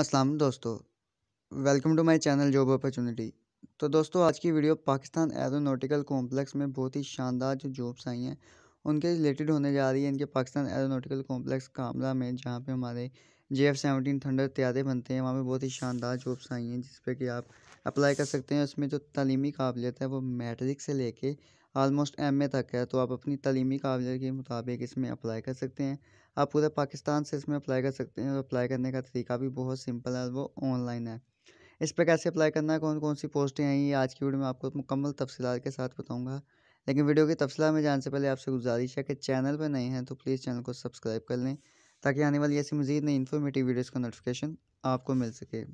असलम दोस्तों welcome to my channel job opportunity तो दोस्तों आज की वीडियो पाकिस्तान एरोनोटिकल कॉम्प्लेक्स में बहुत ही शानदार जो जॉब्स आई हैं उनके रिलेटेड होने जा रही है इनके पाकिस्तान एरोनोटिकल कॉम्प्लेक्स कामला में जहाँ पे हमारे जे एफ सेवनटीन थंडर त्यारे बनते हैं वहाँ पर बहुत ही शानदार जॉब्स आई हैं जिस पर कि आप अप्लाई कर सकते हैं उसमें जो तलीमी काबिलियत है वो मैट्रिक से लेके आलमोस्ट एम ए तक है तो आप अपनी तलीमी काबिलियत के मुताबिक इसमें अप्लाई कर सकते हैं आप पूरे पाकिस्तान से इसमें अप्लाई कर सकते हैं और अप्लाई करने का तरीका भी बहुत सिंपल है वो ऑनलाइन है इस पर कैसे अप्लाई करना है कौन कौन सी पोस्टें हैं ये आज की वीडियो में आपको मुकम्मल तफसीत के साथ बताऊँगा लेकिन वीडियो की तफसला में जान से पहले आपसे गुजारिश है कि चैनल पर नए हैं तो प्लीज़ चैनल को सब्सक्राइब कर लें ताकि आने वाली ऐसी मजीद नई इन्फॉर्मेटिव वीडियोज़ का नोटिफिकेशन आपको मिल सके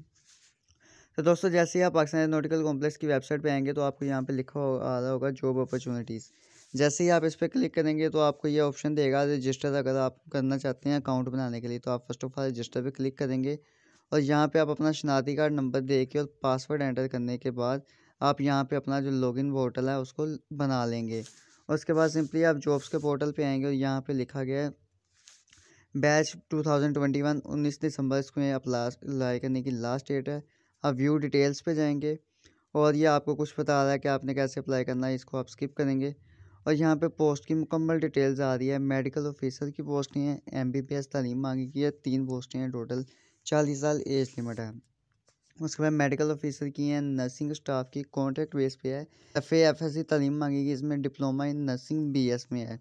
तो दोस्तों जैसे ही आप पाकिस्तान एरोनोटिकल कॉम्प्लेक्स की वेबसाइट पे आएंगे तो आपको यहाँ पे लिखा हो, आ रहा होगा जॉब अपॉर्चुनिटीज़ जैसे ही आप इस पर क्लिक करेंगे तो आपको ये ऑप्शन देगा रजिस्टर अगर आप करना चाहते हैं अकाउंट बनाने के लिए तो आप फर्स्ट ऑफ ऑल रजिस्टर पर क्लिक करेंगे और यहाँ पर आप अपना शनाती कार्ड नंबर दे के और पासवर्ड एंटर करने के बाद आप यहाँ पर अपना जो लॉगिन पोर्टल है उसको बना लेंगे उसके बाद सिंपली आप जॉब्स के पोर्टल पे आएंगे और यहाँ पे लिखा गया है बैच 2021 19 दिसंबर इसको अप्लाई करने की लास्ट डेट है आप व्यू डिटेल्स पे जाएंगे और ये आपको कुछ बता रहा है कि आपने कैसे अप्लाई करना है इसको आप स्किप करेंगे और यहाँ पे पोस्ट की मुकम्मल डिटेल्स आ रही है मेडिकल ऑफिसर की पोस्टें हैं एम बी बी एस मांगी की है तीन पोस्टें हैं टोटल चालीस साल एज लिमिट है उसके बाद मेडिकल ऑफिसर की हैं नर्सिंग स्टाफ की कॉन्ट्रैक्ट बेस पे है एफ एफ एस सी मांगी की इसमें diploma in nursing B S में है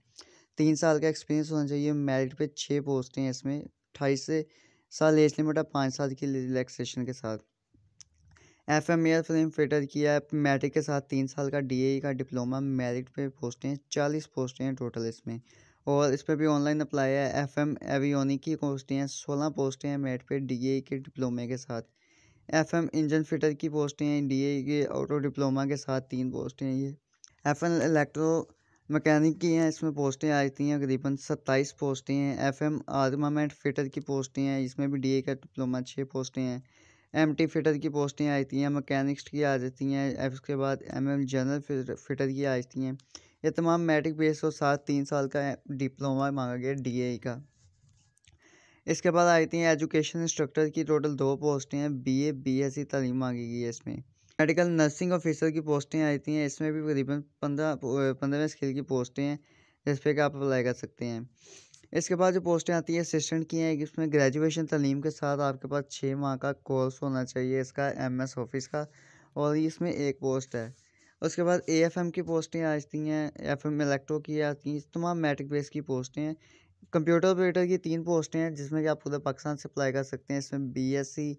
तीन साल का एक्सपीरियंस होना चाहिए मेरिट पे छः पोस्टें हैं इसमें अठाईस से साल एज लिमिट है पाँच साल की रिलैक्सेशन के साथ F M air frame fitter किया है मैट्रिक के साथ तीन साल का डी e का डिप्लोमा मेरिट पे पोस्टें चालीस पोस्टें हैं टोटल इसमें और इस पर भी ऑनलाइन अप्लाई है एफ एम एवियोनिक की पोस्टें हैं सोलह पोस्टें हैं मेरिट पे डी e के डिप्लोमे के साथ एफ एम इंजन फिटर की पोस्टें हैं डी e के ऑटो डिप्लोमा के साथ तीन पोस्टें हैं ये एफ एम इलेक्ट्रो मैकेनिक की हैं इसमें पोस्टें आ जाती हैं करीबन सत्ताईस पोस्टें हैं एफ एम आर्मामेंट फिटर की पोस्टें हैं इसमें भी डी का डिप्लोमा छः पोस्टें हैं एम टी फिटर की पोस्टें जाती हैं मकैनिक्स की आ जाती हैं उसके बाद एम एम जनरल फिटर की आ जाती हैं ये तमाम मेट्रिक बेस और साथ तीन साल का डिप्लोमा मांगा गया डी ए का इसके बाद जाती हैं एजुकेशन इंस्ट्रक्टर की टोटल दो पोस्टें हैं B A B S C तालीम मांगी गई है इसमें मेडिकल नर्सिंग ऑफिसर की पोस्टें जाती हैं इसमें भी करीबन पंद्रह पंद्रह स्किल की पोस्टें हैं जिस पर आप अप्लाई कर सकते हैं इसके बाद जो पोस्टें आती हैं असिस्टेंट की हैं इसमें ग्रेजुएशन तलीम के साथ आपके पास छः माह का कोर्स होना चाहिए इसका एम एस ऑफिस का और इसमें एक पोस्ट है उसके बाद ए एफ एम की पोस्टें आती हैं एफ एम इलेक्ट्रो की आती हैं तमाम मैट्रिक बेस की पोस्टें हैं कंप्यूटर ऑपरेटर की तीन पोस्टें हैं जिसमें कि आप पूरे पाकिस्तान से अप्लाई कर सकते हैं इसमें B S C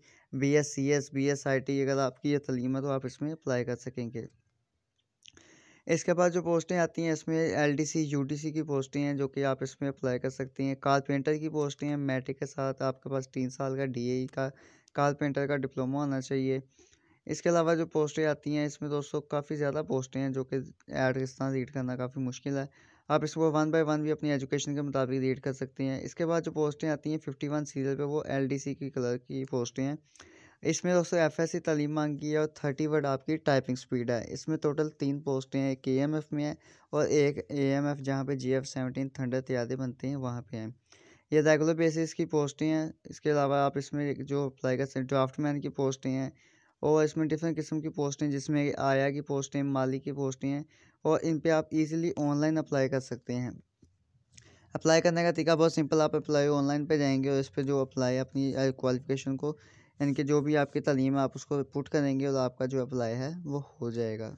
B S C S B S I T अगर आपकी ये तलीम है तो आप इसमें अप्लाई कर सकेंगे इसके बाद जो पोस्टें आती हैं इसमें एलडीसी यूडीसी की पोस्टें हैं जो कि आप इसमें अप्लाई कर सकती हैं कारपेंटर की पोस्टें हैं मैट्रिक के साथ आपके पास तीन साल का ए e का कारपेंटर का डिप्लोमा होना चाहिए इसके अलावा जो पोस्टें आती हैं इसमें दोस्तों काफ़ी ज़्यादा पोस्टें हैं जो कि एड इस तरह रीड करना काफ़ी मुश्किल है आप इसको वन बाय वन भी अपनी एजुकेशन के मुताबिक रीड कर सकते हैं इसके बाद जो पोस्टें आती हैं फिफ्टी वन सीरियल पर वो एल डी सी की कलर की पोस्टें हैं इसमें दोस्तों एफ एस तलीम मांगी है और थर्टी वर्ड आपकी टाइपिंग स्पीड है इसमें टोटल तीन पोस्टें हैं एक ए एम एफ़ में है और एक ए एम एफ़ जहाँ पर जी एफ सेवनटीन थंडर तैयारी बनती हैं वहाँ पर हैं ये रेगुलर बेसिस की पोस्टें हैं इसके अलावा आप इसमें जो अप्लाई कर सकते ड्राफ्ट मैन की पोस्टें हैं और इसमें डिफरेंट किस्म की पोस्टें जिसमें आया की पोस्टें माली की पोस्टें हैं और इन पर आप इजीली ऑनलाइन अप्लाई कर सकते हैं अप्लाई करने का तरीका बहुत सिंपल आप अप्लाई ऑनलाइन पे जाएंगे और इस पर जो अप्लाई अपनी क्वालिफिकेशन को यानी कि जो भी आपकी तलीम है आप उसको पुट करेंगे और आपका जो अप्लाई है वो हो जाएगा